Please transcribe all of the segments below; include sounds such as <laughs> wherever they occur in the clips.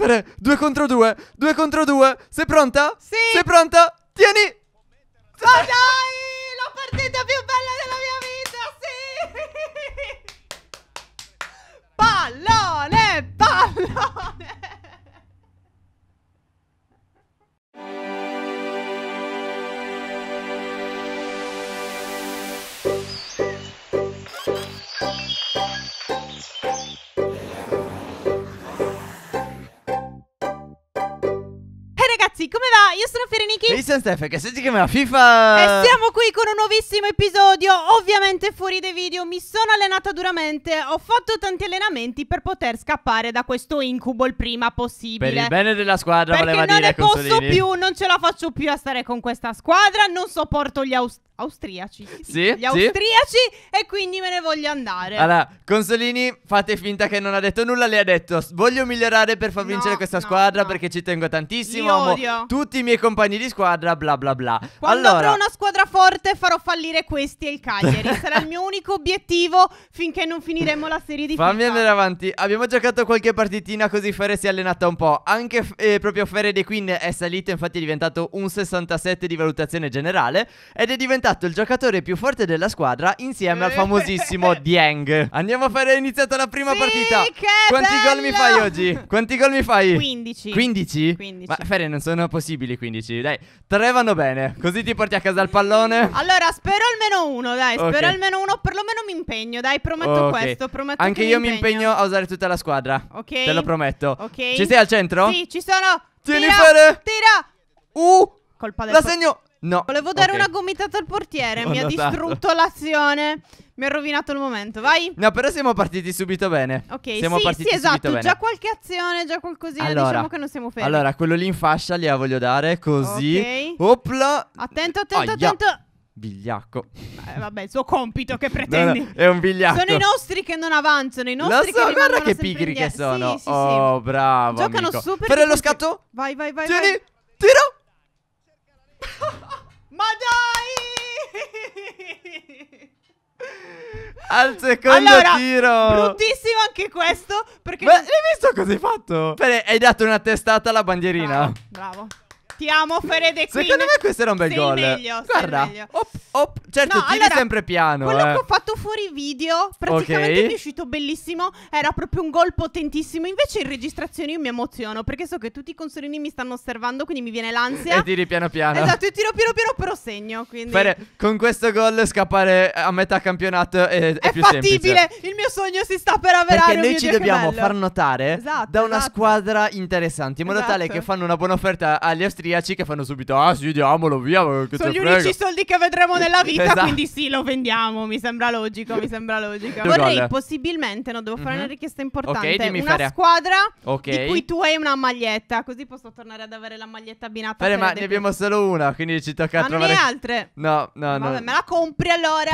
Per due contro due, due contro due. Sei pronta? Sì. Sei pronta? Tieni. Oh dai, la partita più bella della mia vita, sì. <laughs> Pallone, pallone. io sono Fereniki. E sono Steph, che si chiama FIFA. E siamo qui con un nuovissimo episodio, ovviamente fuori dai video. Mi sono allenata duramente, ho fatto tanti allenamenti per poter scappare da questo incubo il prima possibile. Per il bene della squadra, Perché voleva dire, Perché non ne posso più, non ce la faccio più a stare con questa squadra, non sopporto gli austriaci austriaci. Sì, gli austriaci e quindi me ne voglio andare. Allora, Consolini, fate finta che non ha detto nulla, le ha detto voglio migliorare per far no, vincere questa no, squadra no. perché ci tengo tantissimo, Li amo odio. tutti i miei compagni di squadra, bla bla bla. Quando allora... avrò una squadra forte farò fallire questi e il Cagliari, sarà il mio unico obiettivo finché non finiremo la serie di <laughs> Fammi andare avanti. Abbiamo giocato qualche partitina così Fere si è allenata un po'. Anche eh, proprio Fere De Queen è salito, infatti è diventato un 67 di valutazione generale ed è diventato stato il giocatore più forte della squadra insieme al famosissimo <laughs> Dieng. Andiamo a fare iniziata la prima sì, partita. Che Quanti bello! gol mi fai oggi? Quanti gol mi fai? 15. 15? 15. Ma Ferre non sono possibili 15. Dai, tre vanno bene. Così ti porti a casa il pallone. Allora, spero almeno uno, dai, okay. spero almeno uno, perlomeno mi impegno, dai, prometto okay. questo, prometto Anche io mi impegno. impegno a usare tutta la squadra. Ok. Te lo prometto. Ok. Ci sei al centro? Sì, ci sono. Tieni tira, Ferre. Tira. Uh! Colpa del La segno. No. Volevo dare okay. una gomitata al portiere. Ho mi notato. ha distrutto l'azione. Mi ha rovinato il momento. Vai. No, però siamo partiti subito bene. Ok, siamo sì, partiti sì, esatto. Già qualche azione, già qualcosina. Diciamo allora, diciamo che non siamo fermi. Allora, quello lì in fascia gliela voglio dare. Così. Ok. Opla. Attento, attento, oh, attento. Vigliacco. Eh, vabbè, il suo compito che pretendi. <laughs> No, no, è un vigliacco. Sono i nostri che non avanzano. I nostri Lo so, che guarda che pigri che sono. Sì, sì, oh, sì. bravo. Giocano amico. super. Fare lo scatto. Vai, vai, vai. Tieni. Vai. Tiro. Ma dai! Al secondo allora, tiro Bruttissimo anche questo Perché Beh, non... Hai visto cosa hai fatto? Beh, hai dato una testata alla bandierina Bravo, bravo partiamo Fede Queen. Secondo me questo era un bel sei gol. Meglio, Guarda, Op, op. certo, no, tiri allora, sempre piano. Quello eh. che ho fatto fuori video, praticamente okay. mi è uscito bellissimo. Era proprio un gol potentissimo. Invece in registrazione io mi emoziono perché so che tutti i consolini mi stanno osservando, quindi mi viene l'ansia. E tiri piano piano. Esatto, io tiro piano piano, però segno. Quindi... Fede, con questo gol scappare a metà campionato è, è, è più fattibile. Semplice. Il mio sogno si sta per avverare. Perché oh noi ci dobbiamo far notare esatto, da una esatto. squadra interessante, in modo esatto. tale che esatto. fanno una buona offerta agli austriaci psichiatriaci che fanno subito, ah sì, diamolo via. Sono gli prego. unici soldi che vedremo nella <laughs> vita, esatto. quindi sì, lo vendiamo, mi sembra logico, mi sembra logico. Vorrei gol. possibilmente, no, devo fare mm-hmm. una mhm. richiesta importante, okay, dimmi, una Feria. squadra okay. di cui tu hai una maglietta, così posso tornare ad avere la maglietta abbinata. Feria, ma ne abbiamo solo una, quindi ci tocca ma trovare... Ma ne altre? No, no, Vabbè, me la compri allora,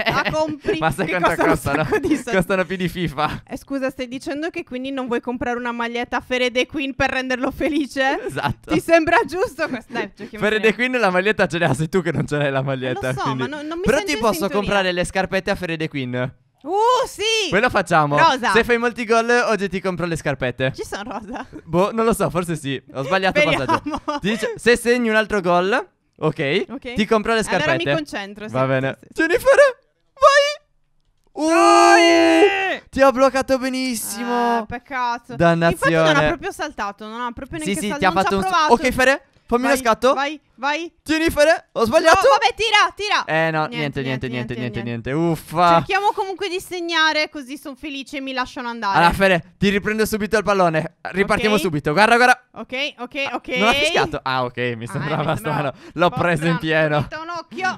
<laughs> la compri. Ma sai quanto costano? Costano più di FIFA. Eh, scusa, stai dicendo che quindi non vuoi comprare una maglietta Fere The Queen per renderlo felice? Esatto. Ti sembra giusto questo. Dai, giochiamo. Fede la maglietta ce l'hai sei tu che non ce l'hai la maglietta. Lo so, quindi. ma no- non mi Però ti posso sintonia. comprare le scarpette a Fede Queen. Uh, sì! Quello facciamo. Rosa. Se fai molti gol, oggi ti compro le scarpette. Ci sono rosa. Boh, non lo so, forse sì. Ho sbagliato Speriamo. passaggio. Ti dice- se segni un altro gol, ok, Ok. ti compro le scarpette. Allora mi concentro. Va bene. Sì, sì. Jennifer, vai! Uh! Ti ho bloccato benissimo. Eh, peccato. Dannazione. Infatti non ha proprio saltato, non ha proprio neanche sì, sì, saltato. ti ha fatto un... provato. Ok, Fere, fammi vai, uno scatto. Vai, vai. Tieni, Fere, ho sbagliato. No, vabbè, tira, tira. Eh no, niente, niente, niente, niente, niente. Uffa. Cerchiamo comunque di segnare così sono felice e mi lasciano andare. Allora, Fere, ti riprendo subito il pallone. Ripartiamo subito. Guarda, guarda. Ok, ok, ah, ok. Non ha fischiato. Ah, ok, mi ah, ecco, sembrava strano. L'ho preso in pieno.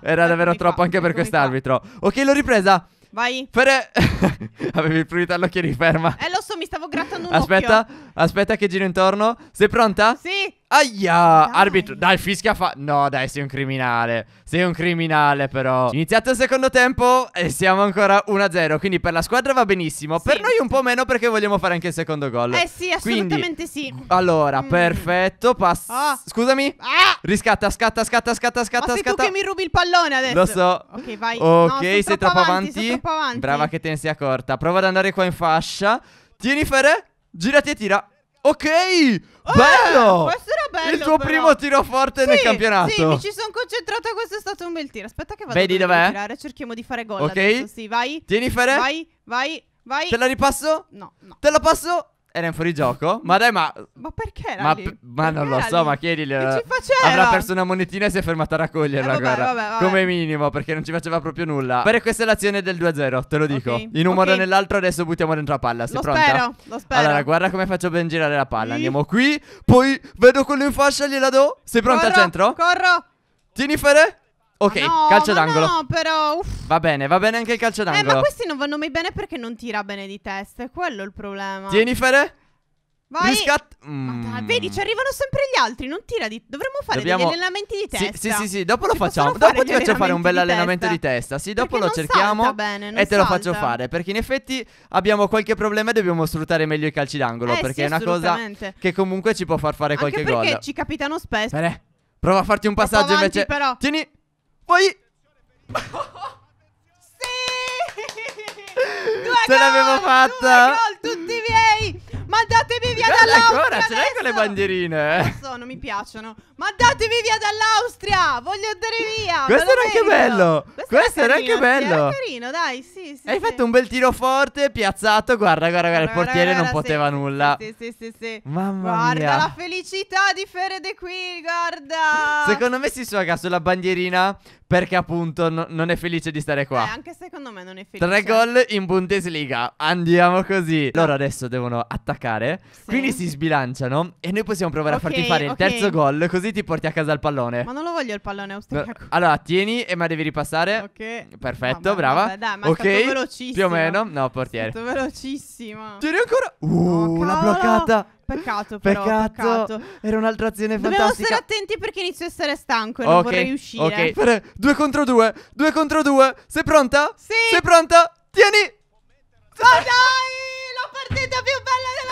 Era davvero troppo anche per quest'arbitro. Ok, l'ho ripresa. Vai. Per... <laughs> Avevi il pruritello che riferma. Eh, lo so, mi stavo grattando un aspetta, occhio. Aspetta, aspetta che giro intorno. Sei pronta? Sì. Aia, arbitro, dai, fischia fa... No, dai, sei un criminale, sei un criminale però. Iniziato il secondo tempo e siamo ancora 1-0, quindi per la squadra va benissimo, sì. per noi un po' meno perché vogliamo fare anche il secondo gol. Eh sì, assolutamente quindi... sì. Allora, mm. perfetto, passa... Oh. Scusami? Ah. Riscatta, scatta, scatta, scatta, scatta, Ma sei tu che mi rubi il pallone adesso. Lo so. Ok, vai. Ok, no, sei troppo, troppo avanti. avanti. Troppo avanti. Brava che te ne sia accorta. Prova ad andare qua in fascia. Tieni Fere, girati e tira. Ok, oh, bello! Questo era bello. Il tuo però. primo tiro forte sì, nel campionato. Sì, mi ci sono concentrata. Questo è stato un bel tiro. Aspetta, che vado Vedi a tirare. Cerchiamo di fare gol. Ok, adesso. sì, vai. Tieni, Fere. Vai, vai, vai. Te la ripasso? No, no. Te la passo? era in fuorigioco. Ma dai, ma. Ma perché era ma, lì? ma perché non lo so, lì? ma chiedile. Che ci faceva? Avrà perso una monetina e si è fermata a raccoglierla. Eh, vabbè, vabbè, vabbè. Come minimo, perché non ci faceva proprio nulla. Però questa è l'azione del 2-0, te lo dico. Okay. In un okay. modo o nell'altro, adesso buttiamo dentro la palla. Sei lo pronta? spero, lo spero. Allora, guarda come faccio ben girare la palla. Sì. Andiamo qui. Poi vedo quello in fascia, gliela do. Sei pronta corro, al centro? Corro. Tieni Fere. Ok, no, calcio d'angolo. No, però. Uff. Va bene, va bene anche il calcio d'angolo. Eh, ma questi non vanno mai bene perché non tira bene di testa. È quello il problema. Jennifer? Vai. Riscat- mm. dai, vedi, ci arrivano sempre gli altri. Non tira di. Dovremmo fare Dobbiamo... degli allenamenti di testa. Sì, sì, sì. sì dopo lo si facciamo. Dopo ti faccio fare un bel allenamento di testa. Sì, dopo perché lo cerchiamo. Bene, e te salta. lo faccio fare. Perché in effetti abbiamo qualche problema e dobbiamo sfruttare meglio i calci d'angolo. Eh, perché sì, è una cosa che comunque ci può far fare qualche Anche perché Perché ci capitano spesso. Bene. Prova a farti un passaggio avanti, invece. Però. Tieni. Poi. Due Ce gol, l'avevo fatta! Due gol, tutti miei! Mandatemi via dall'Austria! Ancora, ce l'hai con le bandierine? Eh? So, non mi piacciono. Ma datevi via dall'Austria! Voglio andare via! Questo era anche bello! Questo, Questo era, carino, anche bello! Era carino, dai, sì, sì. Hai sì. fatto un bel tiro forte, piazzato. Guarda, guarda, guarda, il portiere guarda, non poteva sì, nulla. Sì, sì, sì, sì. Mamma guarda mia. Guarda la felicità di Fere De Qui, guarda! Secondo me si suoga sulla bandierina perché appunto no, non è felice di stare qua. Eh, anche secondo me non è felice. Tre gol in Bundesliga. Andiamo così. Loro adesso devono attaccare. Sì. Quindi si sbilanciano e noi possiamo provare a farti fare ok. il terzo gol, così ti porti a casa il pallone. Ma non lo voglio il pallone No, austriaco. allora, tieni e ma devi ripassare. Ok. Perfetto, Vabbè, brava. vabbè, dai, ma è stato velocissimo. più o meno. No, portiere. stato velocissimo. Tieni ancora. Uh, Oh, l'ha bloccata. Peccato però, peccato. Era un'altra azione Dobbiamo fantastica. stare attenti perché inizio a essere stanco e non vorrei uscire. Ok, Fare due contro due, due contro due. Sei pronta? Sì. Sei pronta? Tieni. Ma oh, dai! La partita più bella della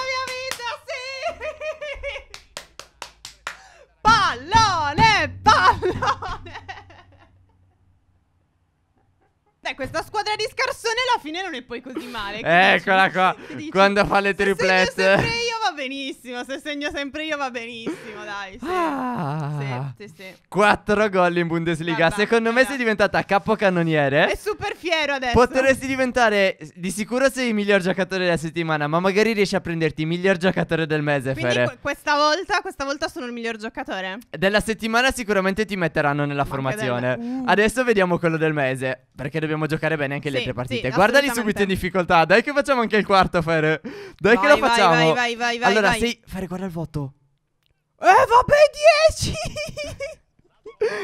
Pallone, pallone! Beh, questa squadra di scarsone alla fine non è poi così male. Eccola qua, quando fa le triplette. Sì, benissimo. Se segno sempre io va benissimo, dai. Sì. Ah, sì, sì, sì. Quattro gol in Bundesliga. Vabbè, Secondo me sei diventata capocannoniere. È super fiero adesso. Potresti diventare di sicuro sei il miglior giocatore della settimana, ma magari riesci a prenderti il miglior giocatore del mese, Quindi Fere. Qu- questa volta, questa volta sono il miglior giocatore. Della settimana sicuramente ti metteranno nella ma formazione. Del... Uh. Adesso vediamo quello del mese, perché dobbiamo giocare bene anche le altre partite. Guardali subito in difficoltà. Dai che facciamo anche il quarto, Fere. Dai vai, che lo facciamo. Vai, Vai, vai, vai, vai. Dai, allora, dai. sei... Fare guarda il voto. Eh, vabbè, 10! <laughs>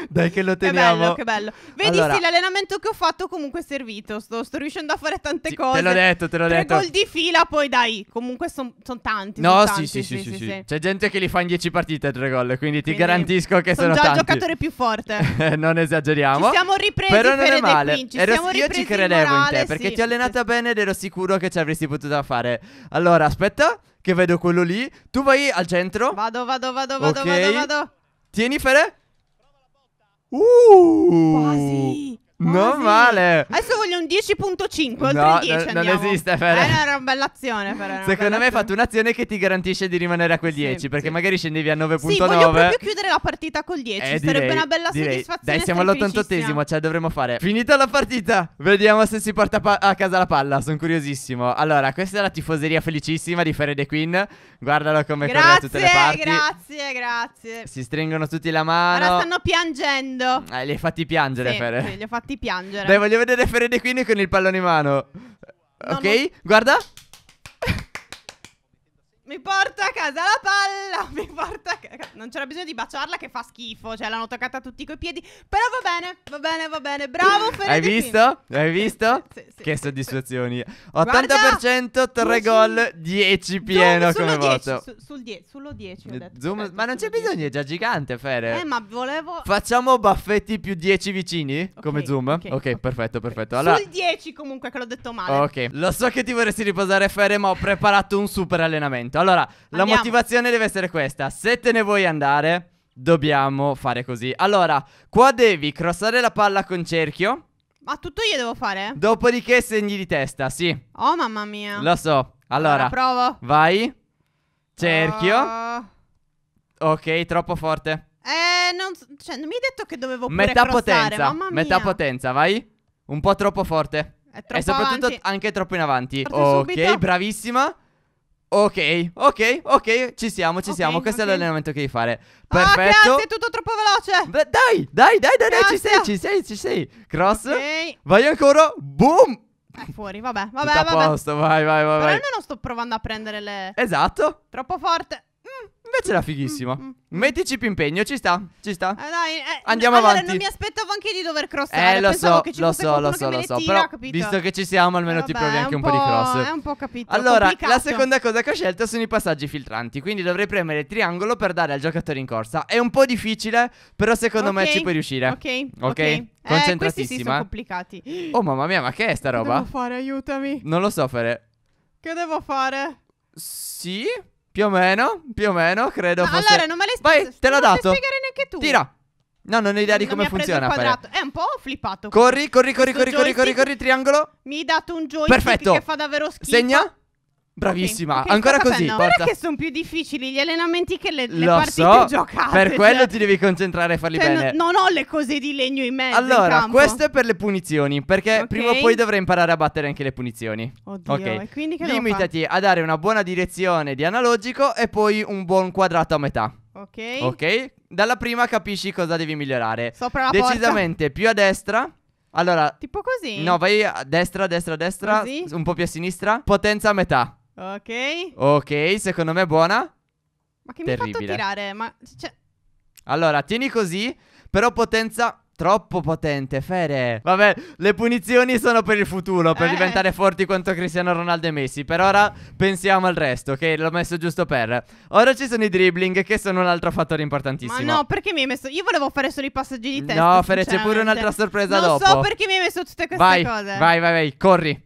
Dai che lo teniamo. Che bello, che bello. Vedi allora, sì, l'allenamento che ho fatto comunque è servito. Sto, sto riuscendo a fare tante cose. Te l'ho detto, te l'ho detto. Tre gol di fila, poi dai, comunque sono son tanti. No, son sì, tanti, sì, sì, sì, sì, sì, C'è gente che li fa in 10 partite tre gol, quindi, quindi ti garantisco che sono, tanti. sono già tanti. il giocatore più forte. <laughs> non esageriamo. Ci siamo ripresi Però non è male. Ci Ero, siamo io ci credevo in, morale, in te, perché sì, ti ho allenata bene ed ero sicuro che ci avresti potuto fare. Allora, aspetta che vedo quello lì. Tu vai al centro. Vado, vado, vado, vado, okay. vado, vado. Tieni, Fede. Uh! Quasi. Non sì. male. Adesso voglio un 10.5, oltre no, 10 n- andiamo. Non esiste Fede. Eh, era una bella azione Fede. Secondo me hai fatto un'azione che ti garantisce di rimanere a quel sì, 10, perché sì. magari scendevi a 9.9. Sì, voglio proprio chiudere la partita col 10, eh, sarebbe una bella direi. soddisfazione. Dai, siamo all88 cioè dovremmo fare. Finita la partita. Vediamo se si porta pa- a casa la palla, sono curiosissimo. Allora, questa è la tifoseria felicissima di the Queen. Guardalo come grazie, corre da tutte le parti. Grazie, grazie. Si stringono tutti la mano. Ora stanno piangendo. Eh, li hai fatti piangere sì, Fede. Sì, li ho fatti fatti piangere. Dai, voglio vedere Fede Queen con il pallone in mano. No, ok, non... guarda. Mi porta a casa la palla, <laughs> mi porta a casa. Non c'era bisogno di baciarla che fa schifo, cioè l'hanno toccata tutti coi piedi. Però va bene, va bene, va bene. Bravo Federico. Hai visto? Hai visto? <laughs> sì, sì, che soddisfazioni. 80% 3 gol, 10 pieno come voto. Su, sul die- sullo 10 ho eh, detto. Zoom, certo, ma non c'è bisogno, dieci. è già gigante Fere. Eh, ma volevo Facciamo baffetti più 10 vicini okay, come zoom? Ok, okay perfetto, perfetto. Allora... Sul 10 comunque che l'ho detto male. Ok. Lo so che ti vorresti riposare Fere, ma ho preparato un super allenamento momento. Allora, Andiamo. la motivazione deve essere questa. Se te ne vuoi andare, dobbiamo fare così. Allora, qua devi crossare la palla con cerchio. Ma tutto io devo fare? Dopodiché segni di testa, sì. Oh, mamma mia. Lo so. Allora, allora provo. Vai. Cerchio. Uh... Ok, troppo forte. Eh, non, cioè, non mi hai detto che dovevo pure Metà crossare, potenza. Mamma mia. Metà potenza, vai. Un po' troppo forte. È Troppo e soprattutto avanti. anche troppo in avanti. Parto ok, subito. bravissima. Ok, ok, ok, ci siamo, ci okay, siamo. Questo okay. è l'allenamento che devi fare. Ah, Perfetto. Ah, grazie, è tutto troppo veloce. Beh, dai, dai, dai, dai, dai, ci sei, ci sei, ci sei. Cross. Okay. Vai ancora. Boom. Eh, fuori, vabbè, vabbè, Tutto vabbè. a posto, vai, vai, vai. Però vai. io non sto provando a prendere le... Esatto. Troppo forte. Invece era fighissimo. Mm, mm, mm, Mettici più impegno, ci sta, ci sta. Eh, dai, eh, Andiamo allora, avanti. non mi aspettavo anche di dover crossare. Eh, lo Pensavo so, lo so, lo so, lo so. Tira, però, visto che ci siamo, almeno Vabbè, ti provi anche un po', po di cross. È un po' capito. Allora, complicato. la seconda cosa che ho scelto sono i passaggi filtranti. Quindi dovrei premere il triangolo per dare al giocatore in corsa. È un po' difficile, però secondo okay. me ci puoi riuscire. Ok, ok. okay. Concentratissima. Eh, sì, sono complicati. Oh, mamma mia, ma che è sta roba? Che devo fare? Aiutami. Non lo so fare. Che devo fare? Sì. Più o meno, più o meno, credo no, fosse... allora non me l'hai spiegato. Vai, te l'ho dato. Non spiegare neanche tu. Tira. No, non ho idea non di come funziona. È un po' flippato. Corri, corri, corri, corri, corri, corri, corri, triangolo. Mi hai dato un joystick Perfetto. che fa davvero schifo. Segna. Bravissima, okay. ancora così. Ma guarda che sono più difficili gli allenamenti che le, le Lo partite so, giocate. Per cioè. quello cioè. ti devi concentrare e farli cioè, bene. No, non ho le cose di legno in mezzo. Allora, in questo è per le punizioni. Perché okay. prima o poi dovrai imparare a battere anche le punizioni. Oddio, ok. quindi che Limitati a dare una buona direzione di analogico e poi un buon quadrato a metà. Ok. Ok. Dalla prima capisci cosa devi migliorare. Sopra la Decisamente porta. più a destra. Allora, tipo così. No, vai a destra, a destra, a destra. Così? Un po' più a sinistra. Potenza a metà. Ok. Ok, secondo me è buona. Ma che Terribile. mi hai fatto tirare? Ma cioè... Allora, tieni così, però potenza troppo potente, Fere. Vabbè, le punizioni sono per il futuro, per eh. diventare forti quanto Cristiano Ronaldo e Messi. Per ora pensiamo al resto, ok? L'ho messo giusto per. Ora ci sono i dribbling, che sono un altro fattore importantissimo. Ma no, perché mi hai messo? Io volevo fare solo i passaggi di testa. No, Fere, c'è pure un'altra sorpresa non dopo. Non so perché mi hai messo tutte queste vai, cose. Vai, vai, vai, corri.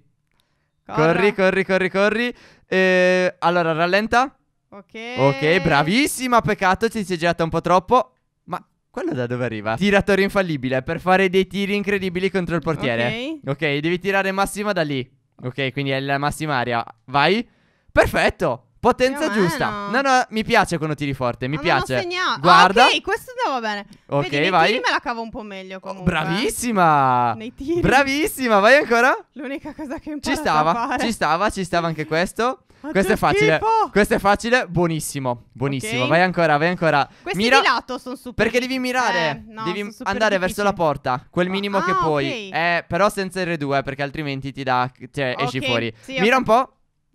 Corra. Corri, corri, corri, corri. Eh, allora, rallenta. Ok. Ok, bravissima. Peccato, ci si è girata un po' troppo. Ma quello da dove arriva? Tiratore infallibile per fare dei tiri incredibili contro il portiere. Ok. Ok, devi tirare massima da lì. Ok, quindi è la massima area. Vai. Perfetto. Potenza Più giusta. No, meno. no, mi piace quando tiri forte. Mi Ah, non ho piace. Ah, Guarda. ok, questo andava bene. Ok, Vedi, vai. tiri me la cavo un po' meglio oh, comunque. Eh. Bravissima. Nei tiri. Bravissima. Vai ancora. L'unica cosa che ho Ci stava. Ci stava. Ci stava anche questo. Ma Questo è facile. schifo! Questo è facile. Buonissimo. Buonissimo. Ok. Vai ancora. Vai ancora. Questi Mira. di lato sono super Perché devi mirare, Eh, no, devi sono super andare verso la porta, quel ah, minimo Ah, che puoi. ok. Eh, però senza il R2, perché altrimenti ti dà. Cioè, esci fuori. sì, ho Mira un po'.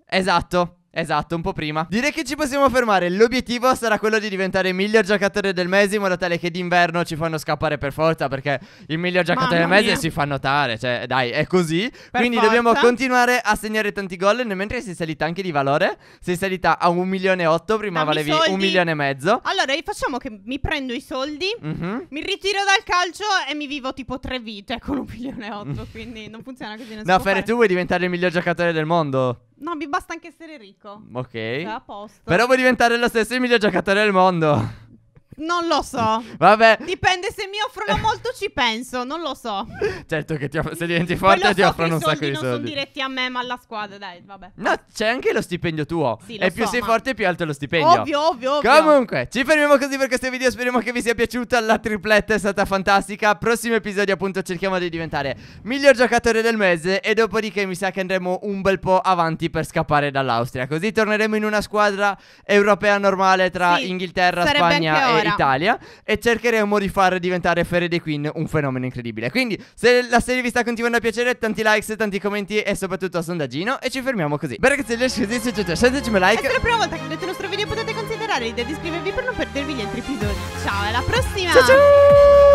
Esatto. Esatto, un po' prima. Direi che ci possiamo fermare. L'obiettivo sarà quello di diventare il miglior giocatore del mese in modo tale che d'inverno ci fanno scappare per forza perché il miglior giocatore Mamma del mese mia. si fa notare. Cioè, dai, è così. Per Quindi forza. dobbiamo continuare a segnare tanti gol. Nel mentre sei salita anche di valore. Sei salita a un milione e otto Prima Dammi valevi soldi. 1 milione e mezzo. Allora, facciamo che mi prendo i soldi, uh mhm. -huh. mi ritiro dal calcio e mi vivo tipo tre vite con un milione e otto <laughs> Quindi non funziona così. Non no, Fere, tu vuoi diventare il miglior giocatore del mondo? No, mi basta anche essere ricco. Ok. Cioè, a posto. Però vuoi diventare lo stesso miglior giocatore del mondo. Non lo so. Vabbè. Dipende se mi offrono <laughs> molto ci penso, non lo so. Certo che ti se diventi forte ti so offrono un sacco di soldi. non sono diretti a me ma alla squadra, dai, vabbè. No, c'è anche lo stipendio tuo. Sì, lo e più sei ma... forte più alto è lo stipendio. Ovvio, ovvio, ovvio. Comunque, ci fermiamo così per questo video, speriamo che vi sia piaciuta la tripletta, è stata fantastica. Prossimo episodio appunto cerchiamo di diventare miglior giocatore del mese e dopodiché mi sa che andremo un bel po' avanti per scappare dall'Austria. Così torneremo in una squadra europea normale tra sì, Inghilterra, Spagna e allora. Italia e cercheremo di far diventare Fairy the Queen un fenomeno incredibile. Quindi se la serie vi sta continuando a piacere, tanti likes, tanti commenti e soprattutto a sondaggino e ci fermiamo così. Beh ragazzi, le scuse se c'è, cioè, cioè, scendetemi like. E per la prima volta che vedete il nostro video potete considerare l'idea di iscrivervi per non perdervi gli altri episodi. Ciao, alla prossima! Ciao ciao!